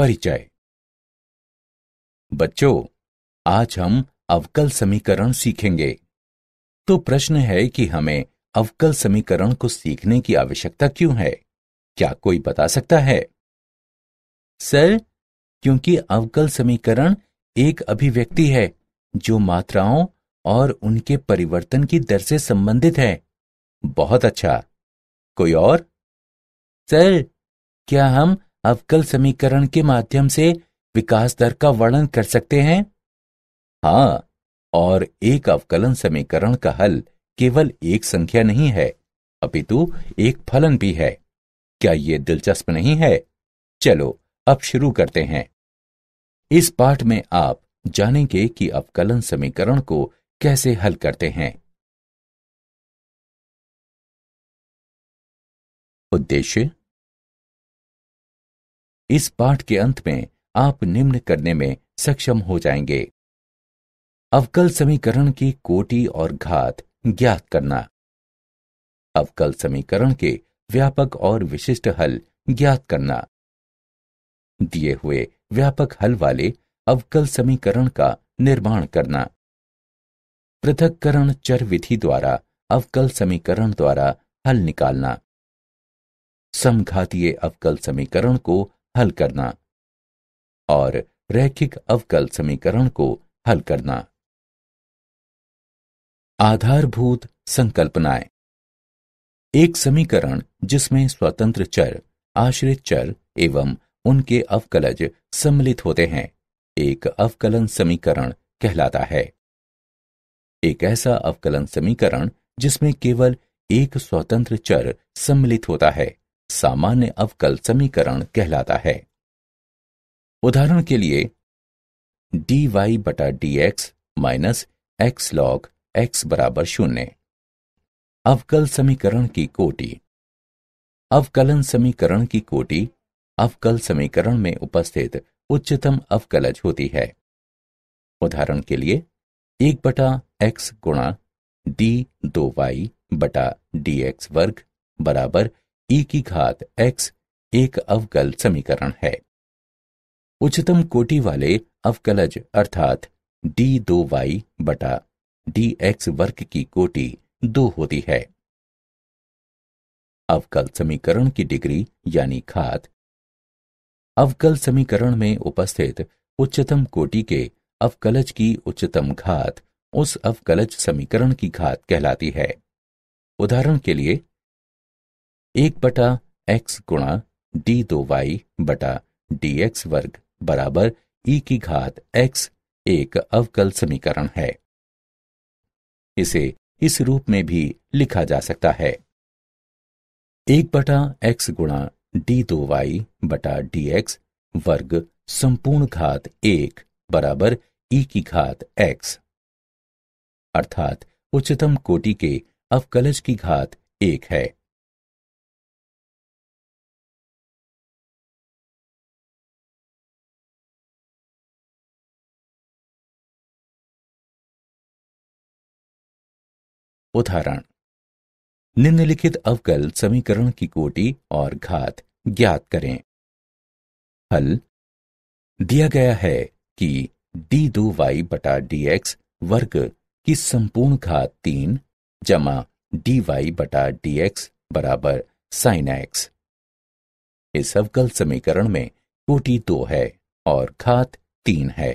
परिचय बच्चों आज हम अवकल समीकरण सीखेंगे तो प्रश्न है कि हमें अवकल समीकरण को सीखने की आवश्यकता क्यों है क्या कोई बता सकता है सर क्योंकि अवकल समीकरण एक अभिव्यक्ति है जो मात्राओं और उनके परिवर्तन की दर से संबंधित है बहुत अच्छा कोई और सर क्या हम अवकल समीकरण के माध्यम से विकास दर का वर्णन कर सकते हैं हाँ और एक अवकलन समीकरण का हल केवल एक संख्या नहीं है अपितु एक फलन भी है क्या ये दिलचस्प नहीं है चलो अब शुरू करते हैं इस पाठ में आप जानेंगे कि अवकलन समीकरण को कैसे हल करते हैं उद्देश्य इस पाठ के अंत में आप निम्न करने में सक्षम हो जाएंगे अवकल समीकरण की कोटि और घात ज्ञात करना अवकल समीकरण के व्यापक और विशिष्ट हल ज्ञात करना दिए हुए व्यापक हल वाले अवकल समीकरण का निर्माण करना पृथककरण चर विधि द्वारा अवकल समीकरण द्वारा हल निकालना समघातीय अवकल समीकरण को हल करना और रैखिक अवकल समीकरण को हल करना आधारभूत संकल्पनाएं एक समीकरण जिसमें स्वतंत्र चर आश्रित चर एवं उनके अवकलज सम्मिलित होते हैं एक अवकलन समीकरण कहलाता है एक ऐसा अवकलन समीकरण जिसमें केवल एक स्वतंत्र चर सम्मिलित होता है सामान्य अवकल समीकरण कहलाता है उदाहरण के लिए डी वाई बटा d x minus x log x बराबर शून्य अवकल समीकरण की कोटि अवकलन समीकरण की कोटि अवकल समीकरण में उपस्थित उच्चतम अवकलज होती है उदाहरण के लिए एक बटा एक्स गुणा डी दो वाई बटा डी एक्स वर्ग बराबर e की घात एक्स एक अवकल समीकरण है उच्चतम कोटि वाले अवकलज अर्थात डी दो वाई बटा डी एक्स वर्ग की कोटि दो होती है अवकल समीकरण की डिग्री यानी खात अवकल समीकरण में उपस्थित उच्चतम कोटि के अवकलज की उच्चतम घात उस अवकलज समीकरण की घात कहलाती है उदाहरण के लिए एक बटा एक्स गुणा डी दो वाई बटा डी एक्स वर्ग बराबर ई e की घात एक्स एक अवकल समीकरण है इसे इस रूप में भी लिखा जा सकता है एक बटा एक्स गुणा डी दो वाई बटा डी एक्स वर्ग संपूर्ण घात एक बराबर ई e की घात एक्स अर्थात उच्चतम कोटि के अवकलज की घात एक है उदाहरण निम्नलिखित अवकल समीकरण की कोटि और घात ज्ञात करें हल दिया गया है कि डी दो वाई बटा डी एक्स वर्ग की संपूर्ण घात तीन जमा डी वाई बटा डी एक्स बराबर साइन एक्स इस अवकल समीकरण में कोटि दो है और घात तीन है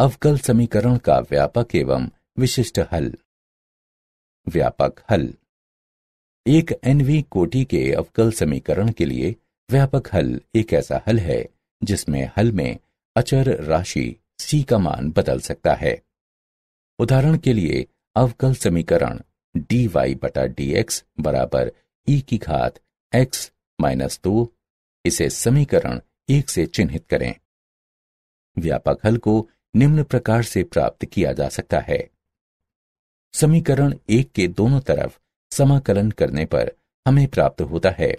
अवकल समीकरण का व्यापक एवं विशिष्ट हल व्यापक हल एक एनवी कोटि के अवकल समीकरण के लिए व्यापक हल एक ऐसा हल है जिसमें हल में अचर राशि सी का मान बदल सकता है उदाहरण के लिए अवकल समीकरण डी वाई बटा डी एक्स बराबर ई e की घात एक्स माइनस दो इसे समीकरण एक से चिन्हित करें व्यापक हल को निम्न प्रकार से प्राप्त किया जा सकता है समीकरण एक के दोनों तरफ समाकलन करने पर हमें प्राप्त होता है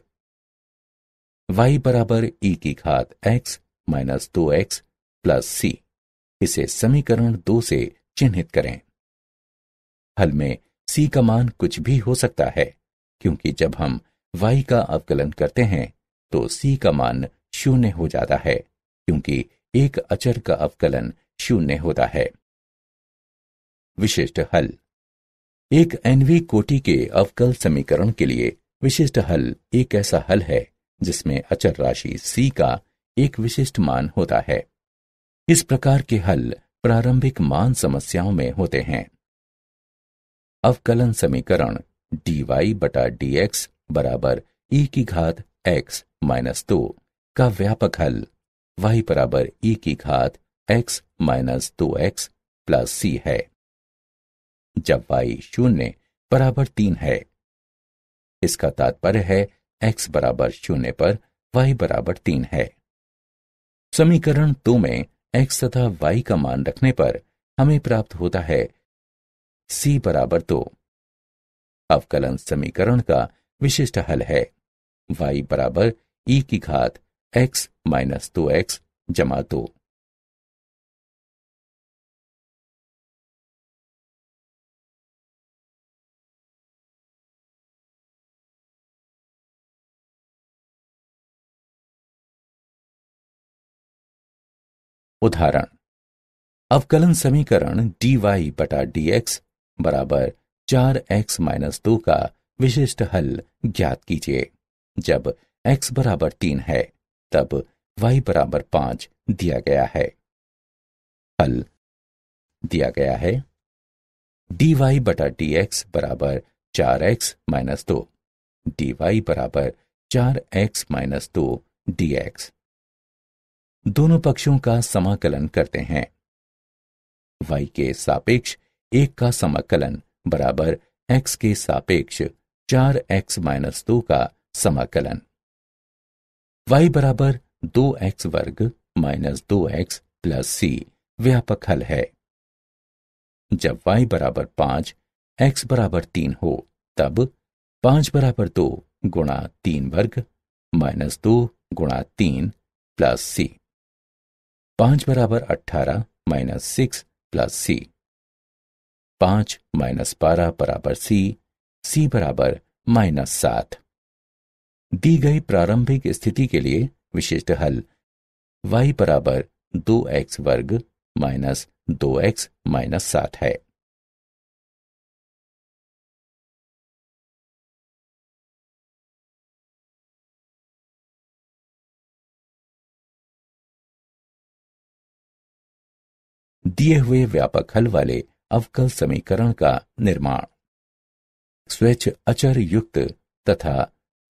y बराबर e की घात x माइनस दो एक्स प्लस सी इसे समीकरण दो से चिन्हित करें हल में c का मान कुछ भी हो सकता है क्योंकि जब हम y का अवकलन करते हैं तो c का मान शून्य हो जाता है क्योंकि एक अचर का अवकलन शून्य होता है विशिष्ट हल एक एनवी कोटि के अवकल समीकरण के लिए विशिष्ट हल एक ऐसा हल है जिसमें अचर राशि सी का एक विशिष्ट मान होता है इस प्रकार के हल प्रारंभिक मान समस्याओं में होते हैं अवकलन समीकरण डी वाई बटा डी एक्स बराबर ई e की घात एक्स माइनस दो का व्यापक हल वाई बराबर ई e की घात एक्स माइनस दो एक्स प्लस सी है जब वाई शून्य बराबर तीन है इसका तात्पर्य है एक्स बराबर शून्य पर वाई बराबर तीन है समीकरण दो में एक्स तथा वाई का मान रखने पर हमें प्राप्त होता है सी बराबर दो अवकलन समीकरण का विशिष्ट हल है वाई बराबर ई e की घात एक्स माइनस दो एक्स जमा दो उदाहरण अवकलन समीकरण डी वाई बटा डी एक्स बराबर चार एक्स माइनस दो का विशिष्ट हल ज्ञात कीजिए जब x बराबर तीन है तब y बराबर पांच दिया गया है हल दिया गया है डी वाई बटा डी एक्स बराबर चार एक्स माइनस दो डी वाई बराबर चार एक्स माइनस दो डी एक्स दोनों पक्षों का समाकलन करते हैं y के सापेक्ष एक का समाकलन बराबर x के सापेक्ष चार एक्स माइनस दो का समाकलन y बराबर दो एक्स वर्ग माइनस दो एक्स प्लस सी व्यापक हल है जब y बराबर पांच x बराबर तीन हो तब पांच बराबर दो गुणा तीन वर्ग माइनस दो गुणा तीन प्लस सी पांच बराबर अट्ठारह माइनस सिक्स प्लस सी पांच माइनस बारह बराबर सी सी बराबर माइनस सात दी गई प्रारंभिक स्थिति के लिए विशिष्ट हल y बराबर दो एक्स वर्ग माइनस दो एक्स माइनस सात है दिए हुए व्यापक हल वाले अवकल समीकरण का निर्माण स्वच्छ अचर युक्त तथा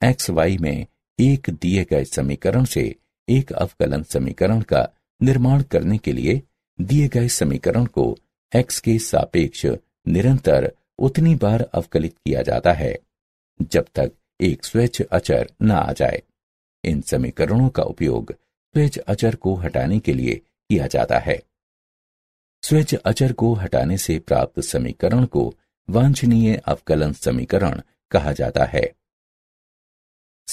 एक्स वाई में एक दिए गए समीकरण से एक अवकलन समीकरण का निर्माण करने के लिए दिए गए समीकरण को एक्स के सापेक्ष निरंतर उतनी बार अवकलित किया जाता है जब तक एक स्वच्छ अचर न आ जाए इन समीकरणों का उपयोग स्वच्छ अचर को हटाने के लिए किया जाता है स्वच्छ अचर को हटाने से प्राप्त समीकरण को वांछनीय अवकलन समीकरण कहा जाता है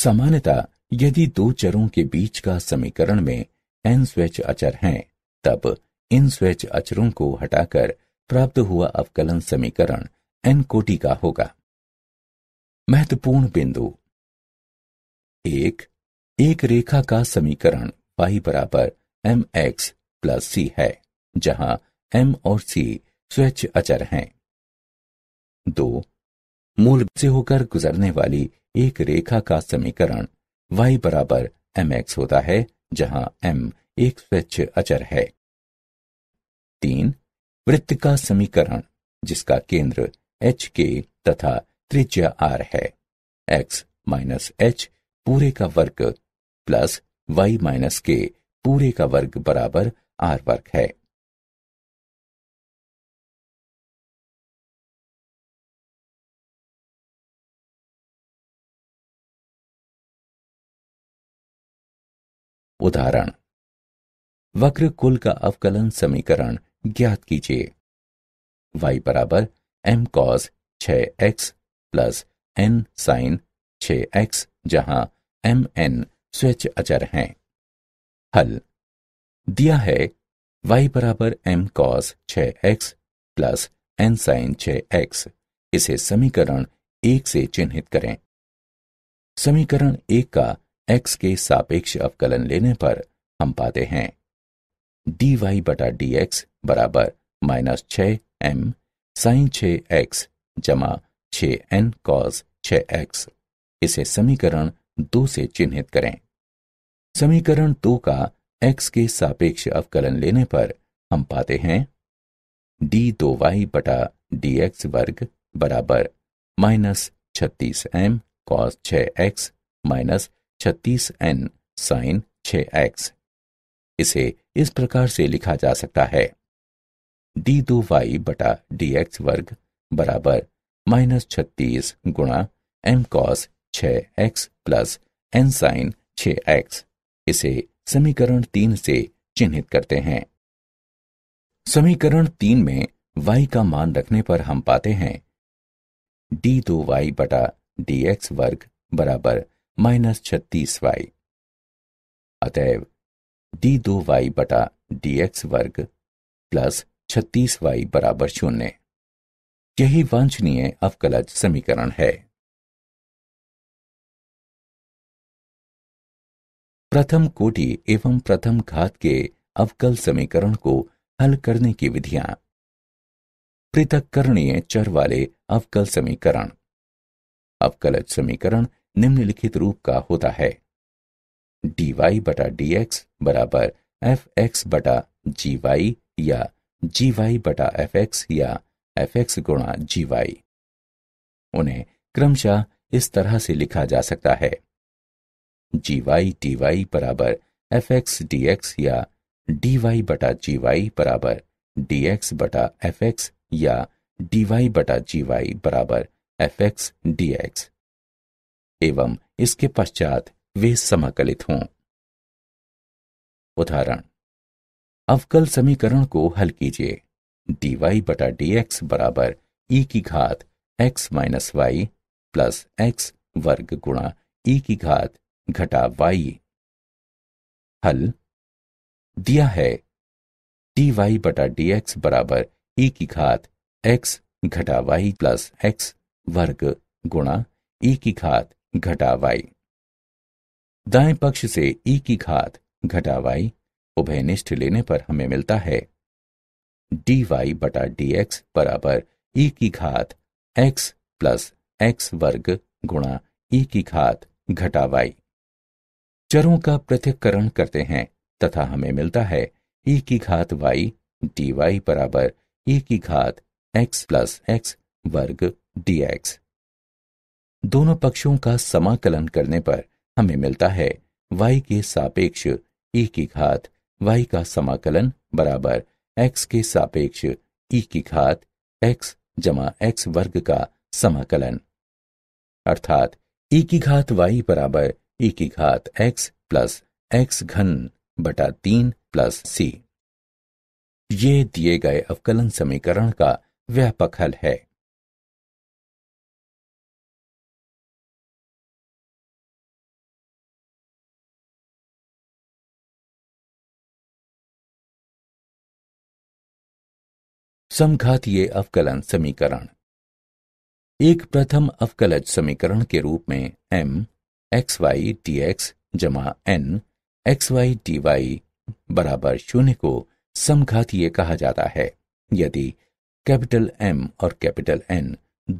सामान्यता यदि दो चरों के बीच का समीकरण में एन स्वच्छ अचर हैं, तब इन स्वच्छ अचरों को हटाकर प्राप्त हुआ अवकलन समीकरण एन कोटि का होगा महत्वपूर्ण बिंदु एक एक रेखा का समीकरण पाई बराबर एम एक्स प्लस सी है जहां एम और सी स्वच्छ अचर हैं दो मूल से होकर गुजरने वाली एक रेखा का समीकरण y बराबर एम एक्स होता है जहां m एक स्वच्छ अचर है तीन वृत्त का समीकरण जिसका केंद्र एच के तथा त्रिज्या आर है एक्स माइनस एच पूरे का वर्ग प्लस वाई माइनस के पूरे का वर्ग बराबर आर वर्ग है उदाहरण वक्र कुल का अवकलन समीकरण ज्ञात कीजिए y बराबर एम कॉस छ एक्स प्लस एन साइन छ एक्स जहां एम एन स्वच्छ अचर हैं हल दिया है y बराबर एम कॉस छ एक्स प्लस एन साइन छ एक्स इसे समीकरण एक से चिन्हित करें समीकरण एक का एक्स के सापेक्ष अवकलन लेने पर हम पाते हैं डी वाई बटा डी एक्स बराबर माइनस छ एम साइन छ एक्स जमा छ एन कॉस छ एक्स इसे समीकरण दो से चिन्हित करें समीकरण दो का एक्स के सापेक्ष अवकलन लेने पर हम पाते हैं डी दो वाई बटा डी एक्स वर्ग बराबर माइनस छत्तीस एम कॉस छ एक्स माइनस छत्तीस एन साइन छ एक्स इसे इस प्रकार से लिखा जा सकता है डी दो वाई बटा डी एक्स वर्ग बराबर माइनस छत्तीस गुणा एम कॉस छ एक्स प्लस एन साइन छ एक्स इसे समीकरण तीन से चिन्हित करते हैं समीकरण तीन में y का मान रखने पर हम पाते हैं डी दो वाई बटा डी एक्स वर्ग बराबर माइनस छत्तीस वाई अतएव डी दो वाई बटा डी एक्स वर्ग प्लस छत्तीस वाई बराबर शून्य यही वांछनीय अवकलज समीकरण है प्रथम कोटि एवं प्रथम घात के अवकल समीकरण को हल करने की विधियां पृथक करणीय चर वाले अवकल समीकरण अवकलज समीकरण निम्नलिखित रूप का होता है डी वाई बटा डी एक्स बराबर एफ एक्स बटा जी वाई या जी वाई बटा एफ एक्स या एफ एक्स गुणा जी वाई उन्हें क्रमशः इस तरह से लिखा जा सकता है जी वाई डी वाई बराबर एफ एक्स डी एक्स या डी वाई बटा जी वाई बराबर डी एक्स बटा एफ एक्स या डी वाई बटा जी वाई बराबर एफ एक्स डी एक्स एवं इसके पश्चात वे समाकलित हों उदाहरण अवकल समीकरण को हल कीजिए डी वाई बटा डी एक्स बराबर ई e की घात x minus y plus x वर्ग गुणा ई e की घात घटा वाई हल दिया है डी वाई बटा डी एक्स बराबर ई e की घात एक्स घटा वाई प्लस एक्स वर्ग गुणा ई की घात घटावाई दाएं पक्ष से ई की घात घटावाई उभयनिष्ठ लेने पर हमें मिलता है डी वाई बटा डी एक्स बराबर ई की घात एक्स प्लस एक्स वर्ग गुणा ई की घात घटावाई चरों का पृथककरण करते हैं तथा हमें मिलता है ई की घात वाई डी वाई बराबर ई की घात एक्स प्लस एक्स वर्ग डी एक्स दोनों पक्षों का समाकलन करने पर हमें मिलता है वाई के सापेक्ष e की घात वाई का समाकलन बराबर एक्स के सापेक्ष e की घात एक्स जमा एक्स वर्ग का समाकलन अर्थात e की घात वाई बराबर e की घात एक्स प्लस एक्स घन बटा तीन प्लस सी ये दिए गए अवकलन समीकरण का व्यापक हल है समघातीय अवकलन समीकरण एक प्रथम अवकलज समीकरण के रूप में m x y d x जमा n x y d y बराबर शून्य को समघातीय कहा जाता है यदि कैपिटल एम और कैपिटल एन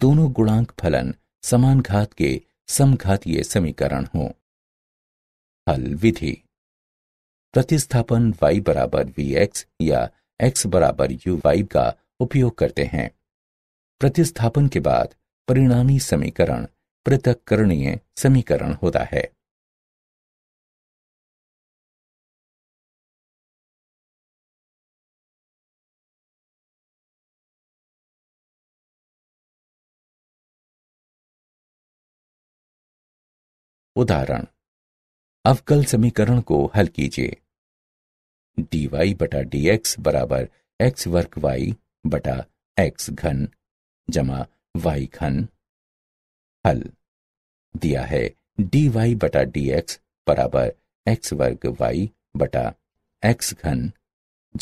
दोनों गुणांक फलन समान घात के समघातीय समीकरण हो हल विधि प्रतिस्थापन y बराबर वी एक्स या x बराबर यू वाई का उपयोग करते हैं प्रतिस्थापन के बाद परिणामी समीकरण पृथककरणीय समीकरण होता है उदाहरण अवकल समीकरण को हल कीजिए dy बटा dx बराबर एक्स वर्क वाई बटा एक्स घन जमा वाई घन हल दिया है डी वाई बटा डी एक्स बराबर एक्स वर्ग वाई बटा एक्स घन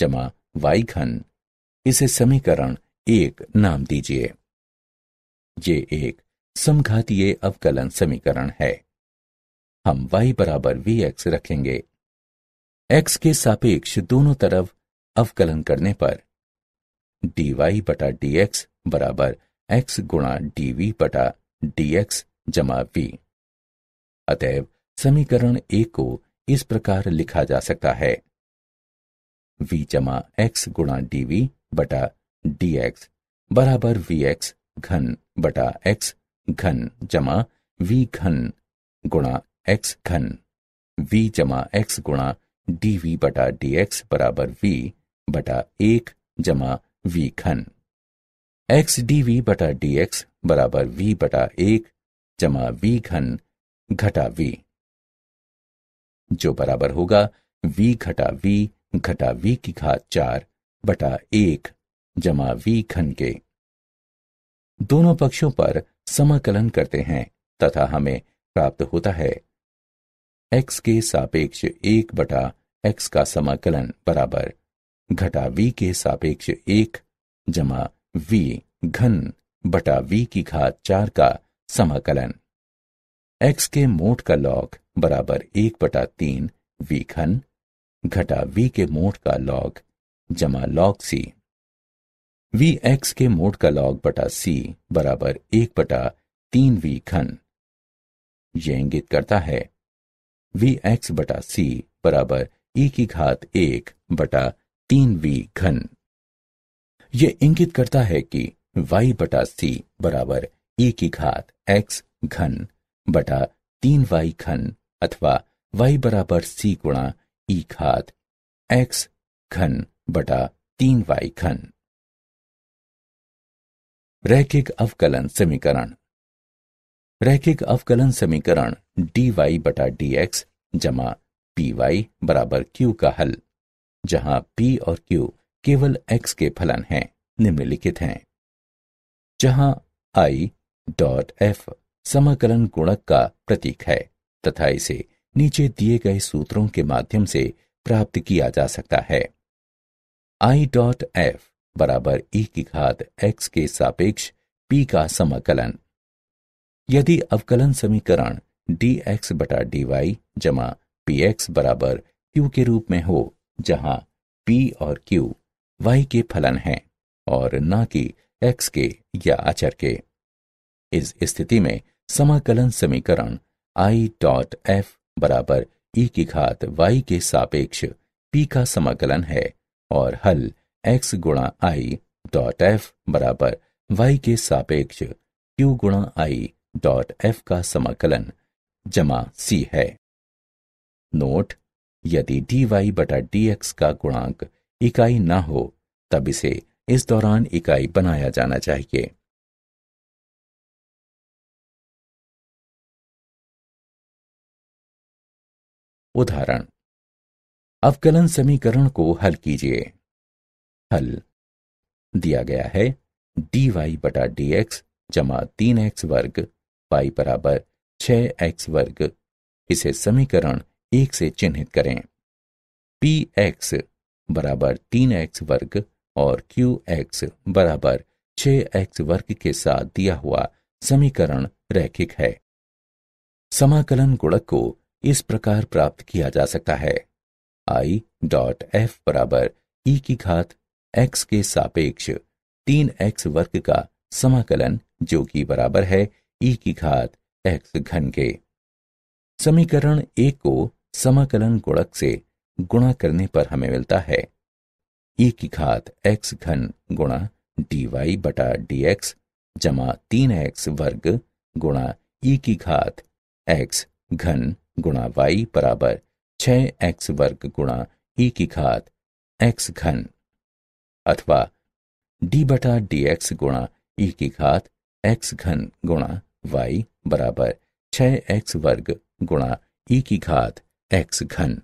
जमा वाई घन इसे समीकरण एक नाम दीजिए ये एक समघातीय अवकलन समीकरण है हम y बराबर वी एक्स रखेंगे x के सापेक्ष दोनों तरफ अवकलन करने पर डी वाई बटा डी एक्स बराबर एक्स गुणा डी वी बटा डी एक्स जमा वी अतएव समीकरण ए को इस प्रकार लिखा जा सकता है v जमा एक्स गुणा डी वी बटा डी एक्स बराबर वी एक्स घन बटा एक्स घन जमा वी घन गुणा एक्स घन v जमा एक्स गुणा डी वी बटा डी एक्स बराबर वी बटा एक जमा वी घन एक्स डी वी बटा डी एक्स बराबर वी बटा एक जमा वी घन घटा वी जो बराबर होगा वी घटा वी घटा वी की घात चार बटा एक जमा वी घन के दोनों पक्षों पर समाकलन करते हैं तथा हमें प्राप्त होता है एक्स के सापेक्ष एक बटा एक्स का समाकलन बराबर घटा वी के सापेक्ष एक जमा वी घन बटा वी की घात चार का समाकलन एक्स के मोट का लॉग बराबर एक बटा तीन वी घन घटा वी के मोट का लॉग जमा लॉग सी वी एक्स के मोट का लॉग बटा सी बराबर एक बटा तीन वी घन ये इंगित करता है वी एक्स बटा सी बराबर ई e की घात एक बटा तीनवी घन यह इंगित करता है कि वाई बटा सी बराबर ई की घात एक्स घन बटा तीन वाई घन अथवा वाई बराबर सी गुणा ई घात x घन बटा तीन वाई घन रैखिक अवकलन समीकरण रैखिक अवकलन समीकरण डी वाई बटा डी एक्स जमा पी वाई बराबर क्यू का हल जहां पी और क्यू केवल एक्स के फलन हैं निम्नलिखित हैं जहां आई डॉट एफ समाकलन गुणक का प्रतीक है तथा इसे नीचे दिए गए सूत्रों के माध्यम से प्राप्त किया जा सकता है आई डॉट एफ बराबर ई e की घात एक्स के सापेक्ष पी का समाकलन यदि अवकलन समीकरण dx बटा डी वाई जमा पी एक्स बराबर क्यू के रूप में हो जहां p और q y के फलन हैं और न कि x के या अचर के इस स्थिति में समाकलन समीकरण i डॉट एफ बराबर ई e की घात y के सापेक्ष p का समाकलन है और हल x गुणा आई डॉट एफ बराबर y के सापेक्ष q गुणा आई डॉट एफ का समाकलन जमा c है नोट यदि डी वाई बटा डी का गुणांक इकाई ना हो तब इसे इस दौरान इकाई बनाया जाना चाहिए उदाहरण अवकलन समीकरण को हल कीजिए हल दिया गया है डी वाई बटा डी एक्स जमा तीन एक्स वर्ग वाई बराबर छ एक्स वर्ग इसे समीकरण एक से चिन्हित करें पी एक्स बराबर तीन एक्स वर्ग और क्यू एक्स बराबर छ एक्स वर्ग के साथ दिया हुआ समीकरण रैखिक है समाकलन गुणक को इस प्रकार प्राप्त किया जा सकता है i डॉट एफ बराबर e की घात x के सापेक्ष तीन एक्स वर्ग का समाकलन जो कि बराबर है e की घात x घन के समीकरण एक को समाकलन गुणक से गुणा करने पर हमें मिलता है ई e की घात एक्स घन गुणा डी वाई बटा डी एक्स जमा तीन एक्स वर्ग गुणा ई e की घात एक्स घन गुणा वाई बराबर छ एक्स वर्ग गुणा ई e की घात एक्स घन अथवा डी बटा डी एक्स गुणा ई की घात एक्स घन गुणा वाई बराबर छ एक्स वर्ग गुणा ई की घात एक्स घन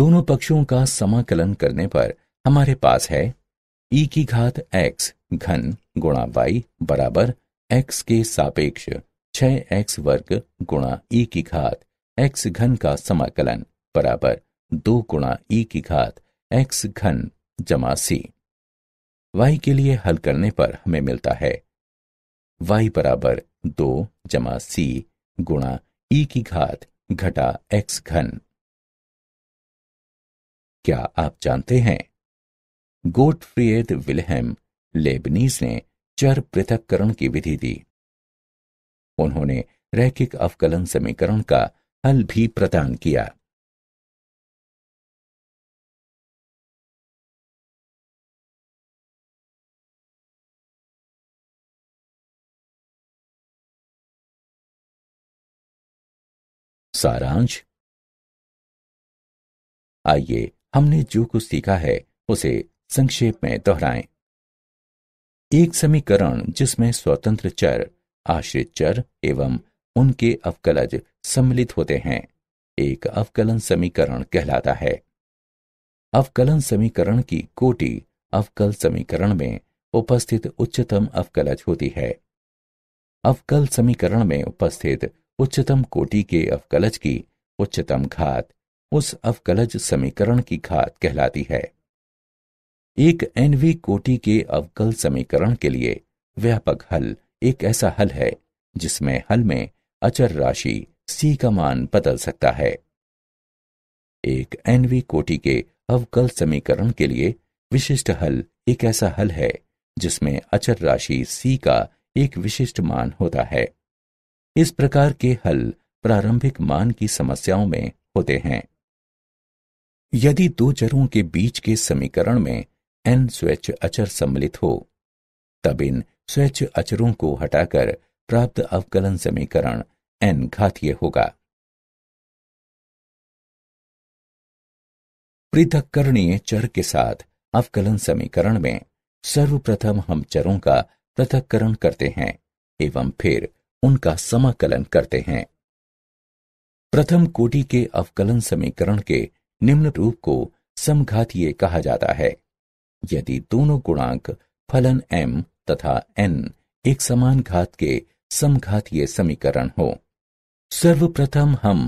दोनों पक्षों का समाकलन करने पर हमारे पास है ई e की घात एक्स घन गुणा वाई बराबर एक्स के सापेक्ष छह एक्स वर्ग गुणा ई e की घात एक्स घन का समाकलन बराबर दो गुणा ई e की घात एक्स घन जमा सी वाई के लिए हल करने पर हमें मिलता है वाई बराबर दो जमा सी गुणा ई की घात घटा एक्स घन क्या आप जानते हैं गोटफ्रियड विलहम लेबनीज ने चर पृथककरण की विधि दी उन्होंने रैखिक अवकलन समीकरण का हल भी प्रदान किया सारांश आइए हमने जो कुछ सीखा है उसे संक्षेप में दोहराएं एक समीकरण जिसमें स्वतंत्र चर आश्रित चर एवं उनके अवकलज सम्मिलित होते हैं एक अवकलन समीकरण कहलाता है अवकलन समीकरण की कोटि अवकल समीकरण में उपस्थित उच्चतम अवकलज होती है अवकल समीकरण में उपस्थित उच्चतम कोटि के अवकलज की उच्चतम घात उस अवकलज समीकरण की घात कहलाती है एक एनवी कोटि के अवकल समीकरण के लिए व्यापक हल एक ऐसा हल है जिसमें हल में अचर राशि सी का मान बदल सकता है एक एनवी कोटि के अवकल समीकरण के लिए विशिष्ट हल एक ऐसा हल है जिसमें अचर राशि सी का एक विशिष्ट मान होता है इस प्रकार के हल प्रारंभिक मान की समस्याओं में होते हैं यदि दो चरों के बीच के समीकरण में एन स्वच्छ अचर सम्मिलित हो तब इन स्वच्छ अचरों को हटाकर प्राप्त अवकलन समीकरण एन घातीय होगा पृथक्करणीय चर के साथ अवकलन समीकरण में सर्वप्रथम हम चरों का पृथक्करण करते हैं एवं फिर उनका समाकलन करते हैं प्रथम कोटि के अवकलन समीकरण के निम्न रूप को समघातीय कहा जाता है यदि दोनों गुणांक फलन m तथा n एक समान घात के समघातीय समीकरण हो सर्वप्रथम हम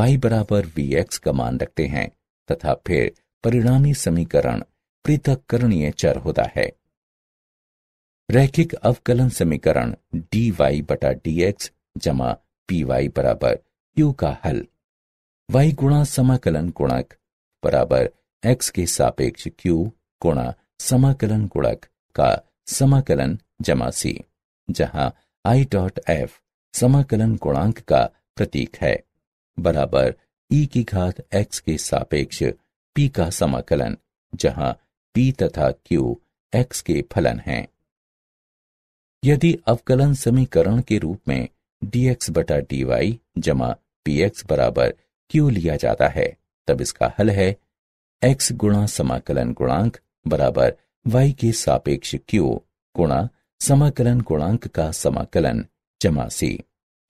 y बराबर वी एक्स का मान रखते हैं तथा फिर परिणामी समीकरण पृथक करणीय चर होता है रैखिक अवकलन समीकरण डी वाई बटा डी एक्स जमा पी वाई बराबर क्यू का हल वाई गुणा समाकलन गुणक बराबर एक्स के सापेक्ष क्यू गुणा समाकलन गुणक का समाकलन जमा सी जहां आई डॉट एफ समाकलन गुणांक का प्रतीक है बराबर ई e की घात एक्स के सापेक्ष पी का समाकलन जहां पी तथा क्यू एक्स के फलन हैं यदि अवकलन समीकरण के रूप में dx बटा वाई जमा एक्स बराबर क्यू लिया जाता है तब इसका हल है x गुणा समाकलन गुणांक बराबर y के सापेक्ष q गुणा समाकलन गुणांक का समाकलन जमा c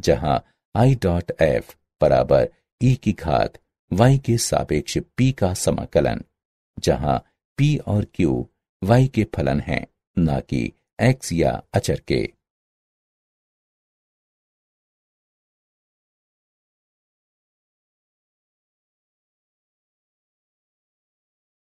जहां i डॉट एफ बराबर e की घात y के सापेक्ष p का समाकलन जहां p और q y के फलन हैं ना कि एक्स या अचर के